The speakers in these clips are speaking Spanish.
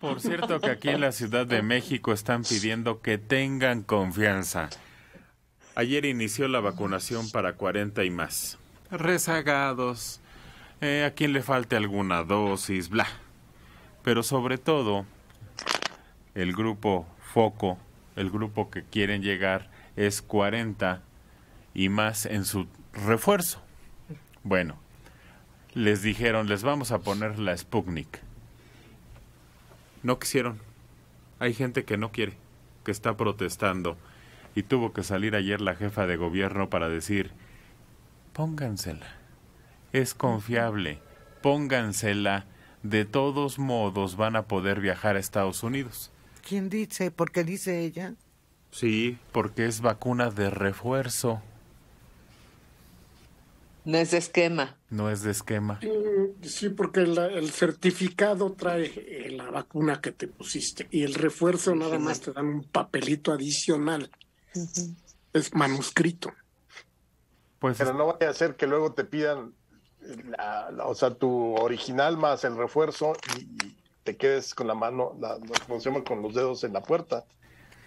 Por cierto que aquí en la Ciudad de México están pidiendo que tengan confianza. Ayer inició la vacunación para 40 y más. Rezagados, eh, a quien le falte alguna dosis, bla. Pero sobre todo, el grupo foco, el grupo que quieren llegar es 40 y más en su refuerzo. Bueno, les dijeron, les vamos a poner la Sputnik no quisieron. Hay gente que no quiere, que está protestando. Y tuvo que salir ayer la jefa de gobierno para decir, póngansela. Es confiable. Póngansela. De todos modos van a poder viajar a Estados Unidos. ¿Quién dice? ¿Por qué dice ella? Sí, porque es vacuna de refuerzo. No es de esquema. No es de esquema. Mm sí, porque el, certificado trae eh, la vacuna que te pusiste y el refuerzo nada más te dan un papelito adicional. Es manuscrito. Pues pero no vaya a ser que luego te pidan, eh, o sea, tu original más el refuerzo y, te quedes con la mano, la, la, con los dedos en la puerta.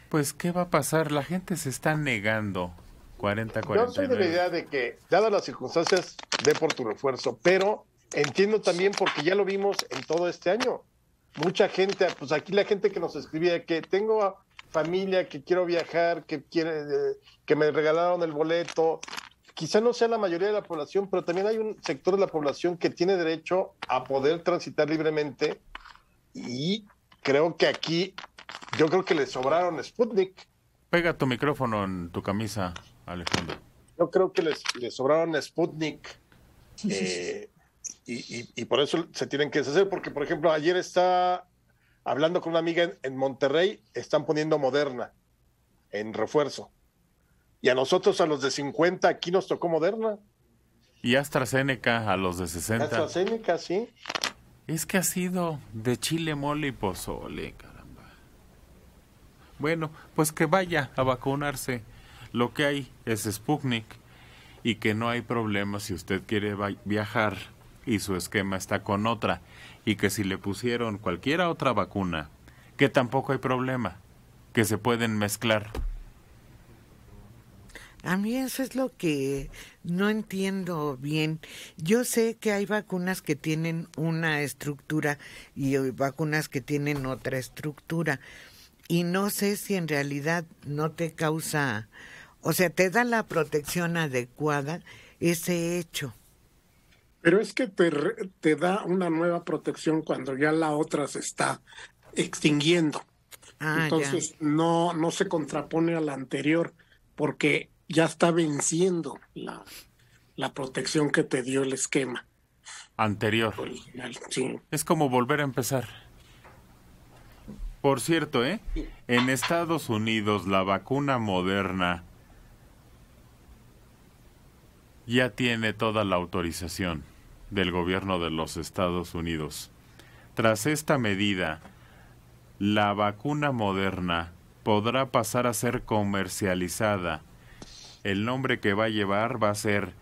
Pues, ¿qué va a pasar? La gente se está negando. 40, 40. Yo la idea de que, dadas las circunstancias, dé por tu refuerzo, pero Entiendo también porque ya lo vimos en todo este año. Mucha gente, pues aquí la gente que nos escribía que tengo familia, que quiero viajar, que quiere, eh, que me regalaron el boleto. Quizá no sea la mayoría de la población, pero también hay un sector de la población que tiene derecho a poder transitar libremente y creo que aquí yo creo que le sobraron Sputnik. Pega tu micrófono en tu camisa, Alejandro. Yo creo que les, sobraron Sputnik. Eh, y, por eso se tienen que deshacer, porque por ejemplo ayer está hablando con una amiga en, Monterrey, están poniendo Moderna en refuerzo. Y a nosotros, a los de 50, aquí nos tocó Moderna. Y AstraZeneca a los de 60. AstraZeneca, sí. Es que ha sido de chile mole y pozole, caramba. Bueno, pues que vaya a vacunarse. Lo que hay es Sputnik y que no hay problema si usted quiere viajar y su esquema está con otra, y que si le pusieron cualquiera otra vacuna, que tampoco hay problema, que se pueden mezclar. A mí eso es lo que no entiendo bien. Yo sé que hay vacunas que tienen una estructura y vacunas que tienen otra estructura. Y no sé si en realidad no te causa, o sea, te da la protección adecuada ese hecho. Pero es que te, da una nueva protección cuando ya la otra se está extinguiendo. Ah, Entonces no, no se contrapone a la anterior porque ya está venciendo la, la protección que te dio el esquema. Anterior. Es como volver a empezar. Por cierto, ¿eh? En Estados Unidos la vacuna moderna ya tiene toda la autorización del gobierno de los Estados Unidos. Tras esta medida, la vacuna moderna podrá pasar a ser comercializada. El nombre que va a llevar va a ser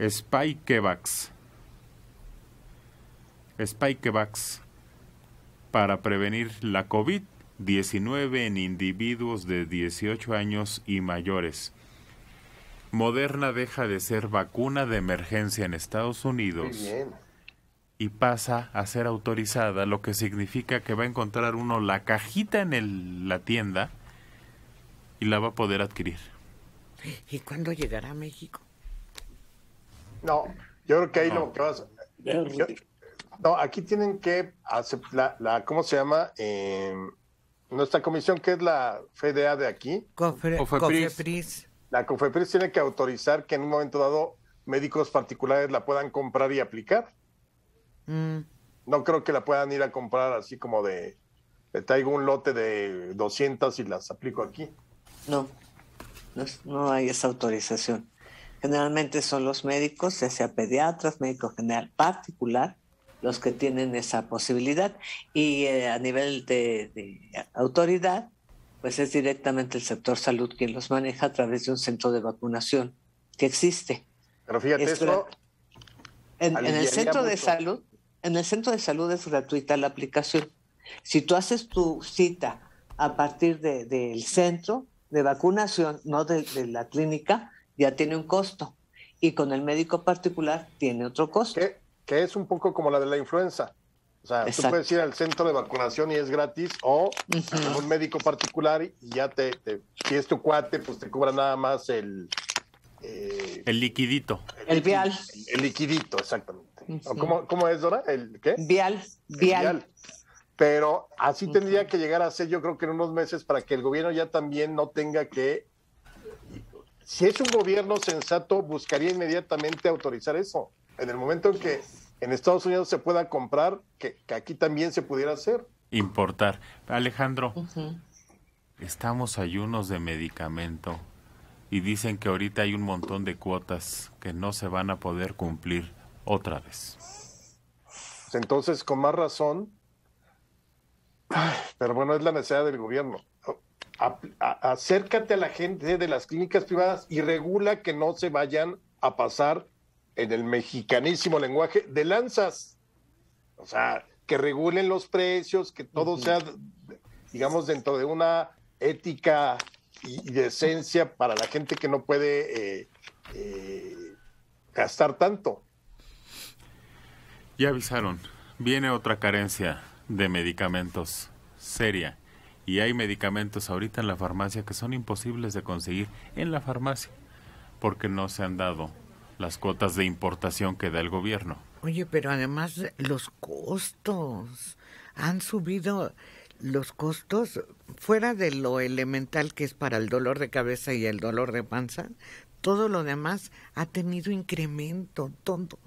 Spikevax. Spikevax para prevenir la COVID-19 en individuos de 18 años y mayores. Moderna deja de ser vacuna de emergencia en Estados Unidos y pasa a ser autorizada, lo que significa que va a encontrar uno la cajita en la tienda y la va a poder adquirir. ¿Y cuándo llegará a México? No, yo creo que ahí no. lo que vas No, aquí tienen que aceptar, la, ¿cómo se llama? Eh, nuestra comisión, que es la FDA de aquí la COFEPRIS tiene que autorizar que en un momento dado médicos particulares la puedan comprar y aplicar. Mm. No creo que la puedan ir a comprar así como de, le traigo un lote de 200 y las aplico aquí. No, no, hay esa autorización. Generalmente son los médicos, ya sea pediatras, médico general particular, los que tienen esa posibilidad. Y eh, a nivel de autoridad, pues es directamente el sector salud quien los maneja a través de un centro de vacunación que existe. Pero fíjate, en, el centro de salud, en el centro de salud es gratuita la aplicación. Si tú haces tu cita a partir del centro de vacunación, no de, la clínica, ya tiene un costo. Y con el médico particular tiene otro costo. que es un poco como la de la influenza. O sea, tú puedes ir al centro de vacunación y es gratis, o un médico particular y ya te, te, si tu cuate, pues te cobra nada más el... Eh, el liquidito. El, vial. El, liquidito, exactamente. ¿Cómo, es, Dora? ¿El qué? Vial, vial. Pero así tendría que llegar a ser, yo creo que en unos meses, para que el gobierno ya también no tenga que... Si es un gobierno sensato, buscaría inmediatamente autorizar eso en el momento en que en Estados Unidos se pueda comprar, que, aquí también se pudiera hacer. Importar. Alejandro, estamos ayunos de medicamento y dicen que ahorita hay un montón de cuotas que no se van a poder cumplir otra vez. Entonces, con más razón, pero bueno, es la necesidad del gobierno. acércate a la gente de las clínicas privadas y regula que no se vayan a pasar en el mexicanísimo lenguaje, de lanzas. O sea, que regulen los precios, que todo sea, digamos, dentro de una ética y, decencia para la gente que no puede eh, eh, gastar tanto. Ya avisaron, viene otra carencia de medicamentos seria. Y hay medicamentos ahorita en la farmacia que son imposibles de conseguir en la farmacia porque no se han dado las cuotas de importación que da el gobierno. Oye, pero además eh, los costos han subido los costos fuera de lo elemental que es para el dolor de cabeza y el dolor de panza, todo lo demás ha tenido incremento, tonto.